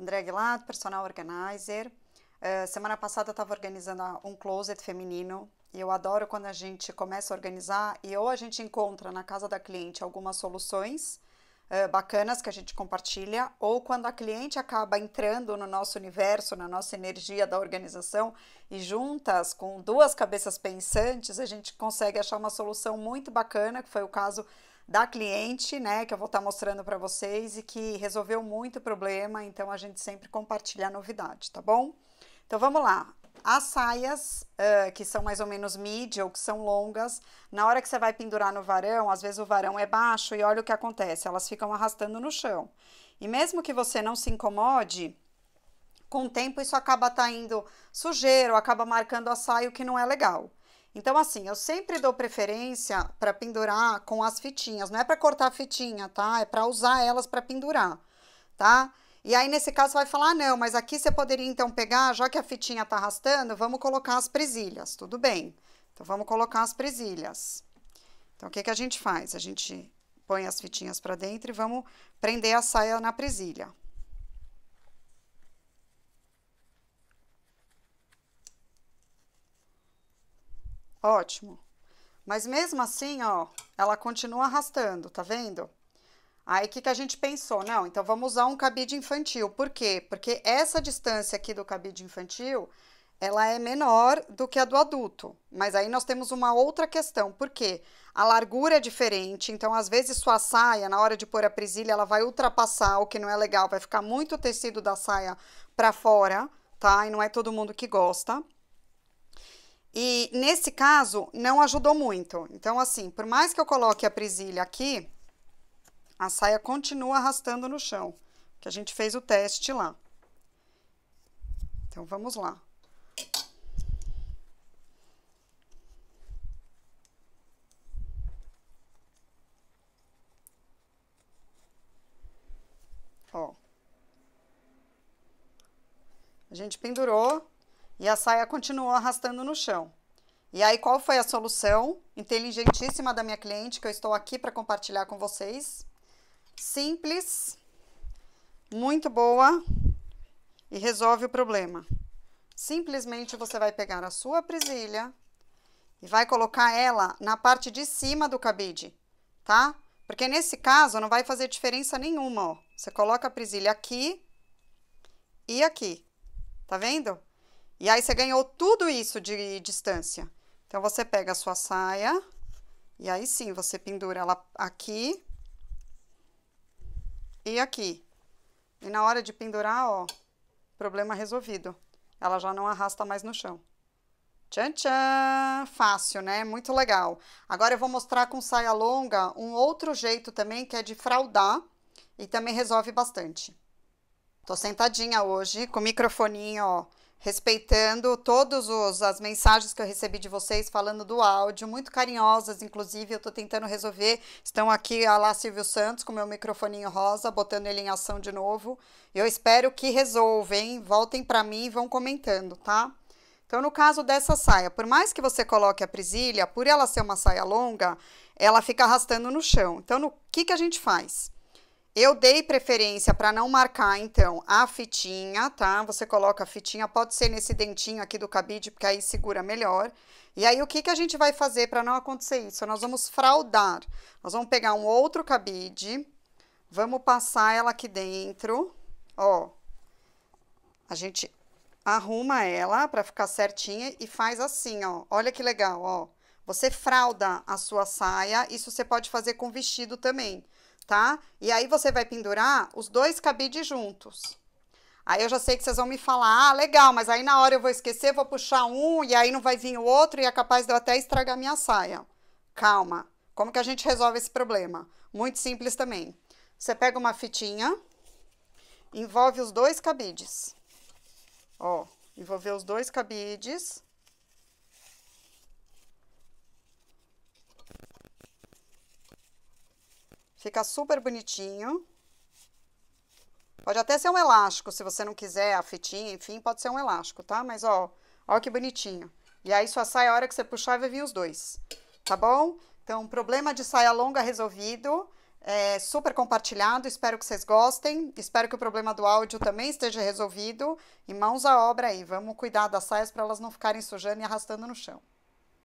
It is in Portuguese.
André Aguilar, personal organizer. Uh, semana passada eu estava organizando um closet feminino e eu adoro quando a gente começa a organizar e ou a gente encontra na casa da cliente algumas soluções uh, bacanas que a gente compartilha, ou quando a cliente acaba entrando no nosso universo, na nossa energia da organização e juntas com duas cabeças pensantes a gente consegue achar uma solução muito bacana, que foi o caso da cliente, né, que eu vou estar mostrando para vocês e que resolveu muito problema, então a gente sempre compartilha novidade, tá bom? Então vamos lá. As saias, uh, que são mais ou menos mídia ou que são longas, na hora que você vai pendurar no varão, às vezes o varão é baixo e olha o que acontece, elas ficam arrastando no chão. E mesmo que você não se incomode, com o tempo isso acaba tá indo sujeiro, acaba marcando a saia, o que não é legal. Então, assim, eu sempre dou preferência para pendurar com as fitinhas. Não é para cortar a fitinha, tá? É para usar elas para pendurar, tá? E aí, nesse caso, vai falar, ah, não, mas aqui você poderia, então, pegar, já que a fitinha tá arrastando, vamos colocar as presilhas, tudo bem. Então, vamos colocar as presilhas. Então, o que, que a gente faz? A gente põe as fitinhas para dentro e vamos prender a saia na presilha. Ótimo. Mas mesmo assim, ó, ela continua arrastando, tá vendo? Aí, o que, que a gente pensou? Não, então vamos usar um cabide infantil. Por quê? Porque essa distância aqui do cabide infantil, ela é menor do que a do adulto. Mas aí nós temos uma outra questão. Por quê? A largura é diferente, então às vezes sua saia, na hora de pôr a presilha, ela vai ultrapassar, o que não é legal, vai ficar muito tecido da saia para fora, tá? E não é todo mundo que gosta. E nesse caso, não ajudou muito. Então, assim, por mais que eu coloque a presilha aqui, a saia continua arrastando no chão, que a gente fez o teste lá. Então, vamos lá. Ó. A gente pendurou e a saia continuou arrastando no chão. E aí, qual foi a solução inteligentíssima da minha cliente que eu estou aqui para compartilhar com vocês? Simples, muito boa e resolve o problema. Simplesmente você vai pegar a sua presilha e vai colocar ela na parte de cima do cabide, tá? Porque nesse caso não vai fazer diferença nenhuma, ó. Você coloca a presilha aqui e aqui, tá vendo? E aí você ganhou tudo isso de distância. Então você pega a sua saia e aí sim você pendura ela aqui e aqui. E na hora de pendurar, ó, problema resolvido. Ela já não arrasta mais no chão. Tchan, tchan! Fácil, né? Muito legal. Agora eu vou mostrar com saia longa um outro jeito também, que é de fraldar e também resolve bastante. Tô sentadinha hoje, com o microfoninho, ó, respeitando todas as mensagens que eu recebi de vocês falando do áudio, muito carinhosas, inclusive, eu estou tentando resolver. Estão aqui a lá Silvio Santos com meu microfoninho rosa, botando ele em ação de novo. Eu espero que resolvem, voltem para mim e vão comentando, tá? Então, no caso dessa saia, por mais que você coloque a presilha, por ela ser uma saia longa, ela fica arrastando no chão. Então, o que, que a gente faz? Eu dei preferência para não marcar, então, a fitinha, tá? Você coloca a fitinha, pode ser nesse dentinho aqui do cabide, porque aí segura melhor. E aí, o que, que a gente vai fazer para não acontecer isso? Nós vamos fraudar. Nós vamos pegar um outro cabide, vamos passar ela aqui dentro, ó. A gente arruma ela para ficar certinha e faz assim, ó. Olha que legal, ó. Você fralda a sua saia, isso você pode fazer com vestido também, tá? E aí você vai pendurar os dois cabides juntos. Aí eu já sei que vocês vão me falar, ah, legal, mas aí na hora eu vou esquecer, vou puxar um e aí não vai vir o outro e é capaz de eu até estragar minha saia. Calma, como que a gente resolve esse problema? Muito simples também. Você pega uma fitinha, envolve os dois cabides. Ó, envolve os dois cabides Fica super bonitinho. Pode até ser um elástico, se você não quiser a fitinha, enfim, pode ser um elástico, tá? Mas, ó, ó que bonitinho. E aí sua saia, a hora que você puxar, vai vir os dois, tá bom? Então, problema de saia longa resolvido, é, super compartilhado, espero que vocês gostem, espero que o problema do áudio também esteja resolvido. E mãos à obra aí, vamos cuidar das saias para elas não ficarem sujando e arrastando no chão.